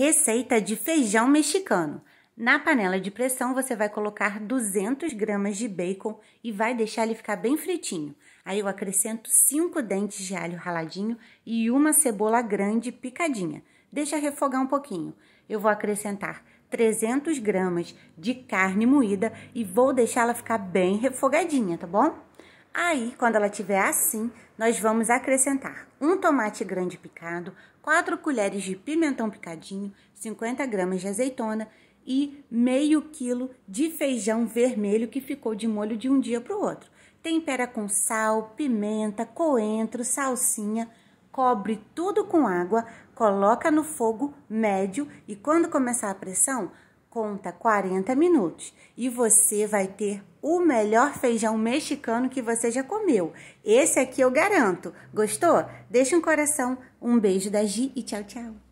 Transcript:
Receita de feijão mexicano. Na panela de pressão você vai colocar 200 gramas de bacon e vai deixar ele ficar bem fritinho. Aí eu acrescento 5 dentes de alho raladinho e uma cebola grande picadinha. Deixa refogar um pouquinho. Eu vou acrescentar 300 gramas de carne moída e vou deixá-la ficar bem refogadinha, tá bom? Aí, quando ela tiver assim, nós vamos acrescentar um tomate grande picado, 4 colheres de pimentão picadinho, 50 gramas de azeitona e meio quilo de feijão vermelho que ficou de molho de um dia para o outro. Tempera com sal, pimenta, coentro, salsinha, cobre tudo com água, coloca no fogo médio e quando começar a pressão, Conta 40 minutos e você vai ter o melhor feijão mexicano que você já comeu. Esse aqui eu garanto. Gostou? Deixa um coração, um beijo da Gi e tchau, tchau.